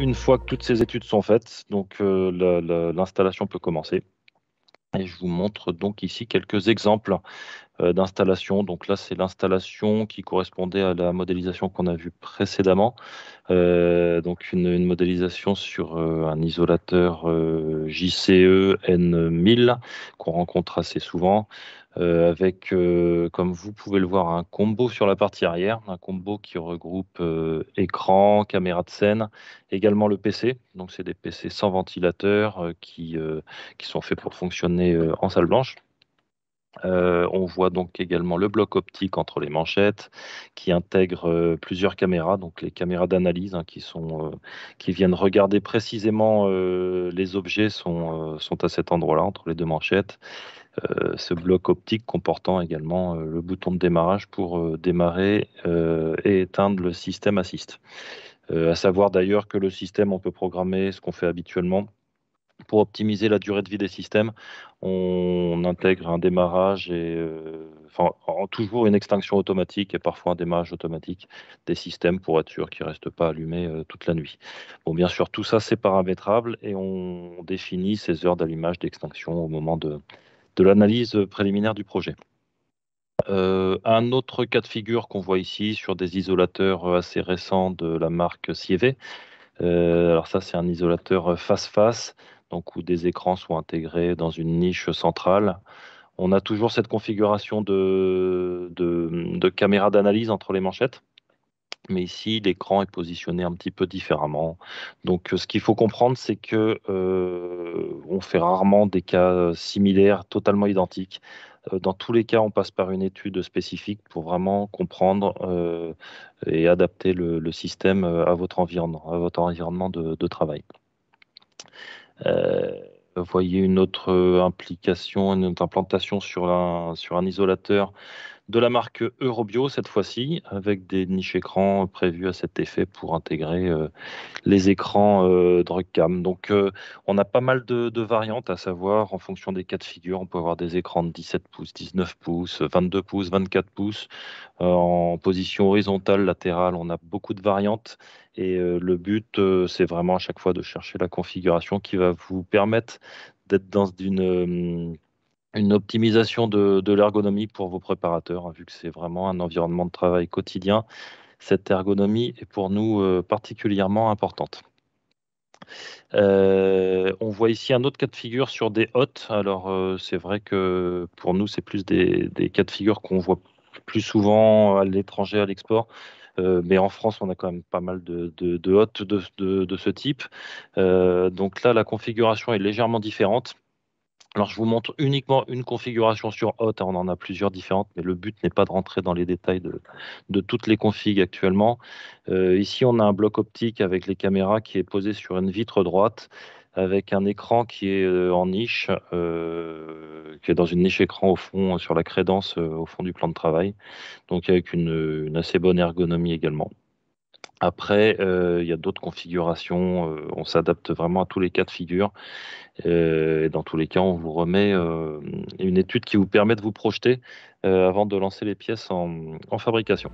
une fois que toutes ces études sont faites, donc euh, l'installation peut commencer. Et je vous montre donc ici quelques exemples euh, d'installation. Donc là, c'est l'installation qui correspondait à la modélisation qu'on a vue précédemment. Euh, donc une, modélisation sur euh, un isolateur JCE N1000 qu'on rencontre assez souvent. avec, comme vous pouvez le voir, un combo sur la partie arrière, un combo qui regroupe écran, caméra de scène, également le PC. Donc, c'est des PC sans ventilateur qui, qui sont faits pour fonctionner en salle blanche. Euh, on voit donc également le bloc optique entre les manchettes qui intègre euh, plusieurs caméras, donc les caméras d'analyse hein, qui, euh, qui viennent regarder précisément les objets sont, sont à cet endroit-là, entre les deux manchettes. ce bloc optique comportant également le bouton de démarrage pour démarrer et éteindre le système assist. à savoir d'ailleurs que le système, on peut programmer ce qu'on fait habituellement pour optimiser la durée de vie des systèmes, on intègre un démarrage et euh, enfin, toujours une extinction automatique et parfois un démarrage automatique des systèmes pour être sûr qu'ils ne restent pas allumés euh, toute la nuit. Bon, bien sûr, tout ça c'est paramétrable et on définit ces heures d'allumage d'extinction au moment de, l'analyse préliminaire du projet. Euh, un autre cas de figure qu'on voit ici sur des isolateurs assez récents de la marque Ciev. alors ça, c'est un isolateur face-face donc où des écrans sont intégrés dans une niche centrale. On a toujours cette configuration de, caméra d'analyse entre les manchettes. Mais ici, l'écran est positionné un petit peu différemment. Donc, ce qu'il faut comprendre, c'est que euh, on fait rarement des cas similaires, totalement identiques. Euh, dans tous les cas, on passe par une étude spécifique pour vraiment comprendre euh, et adapter le, système à votre environnement, à votre environnement de travail. Euh, voyez une autre euh, implication, une autre implantation sur un, sur un isolateur de la marque Eurobio cette fois-ci, avec des niches écrans prévues à cet effet pour intégrer euh, les écrans euh, Donc euh, on a pas mal de, de, variantes à savoir en fonction des cas de figure. On peut avoir des écrans de 17 pouces, 19 pouces, 22 pouces, 24 pouces. Euh, en position horizontale, latérale, on a beaucoup de variantes. Et le but, c'est vraiment à chaque fois de chercher la configuration qui va vous permettre d'être dans une une optimisation de, l'ergonomie pour vos préparateurs, hein, vu que c'est vraiment un environnement de travail quotidien. Cette ergonomie est pour nous euh, particulièrement importante. Euh, on voit ici un autre cas de figure sur des hôtes. Alors, euh, c'est vrai que pour nous, c'est plus des, cas de figure qu'on voit plus souvent à l'étranger, à l'export. mais en France, on a quand même pas mal de, de, hôtes de, ce type. donc là, la configuration est légèrement différente. Alors, je vous montre uniquement une configuration sur Hot. Hein, on en a plusieurs différentes, mais le but n'est pas de rentrer dans les détails de, toutes les configs actuellement. Euh, ici, on a un bloc optique avec les caméras qui est posé sur une vitre droite, avec un écran qui est euh, en niche, euh, qui est dans une niche écran au fond, sur la crédence, au fond du plan de travail. Donc, avec une assez bonne ergonomie également. Après, euh, il y a d'autres configurations. Euh, on s'adapte vraiment à tous les cas de figure. Euh, et dans tous les cas, on vous remet une étude qui vous permet de vous projeter avant de lancer les pièces en fabrication.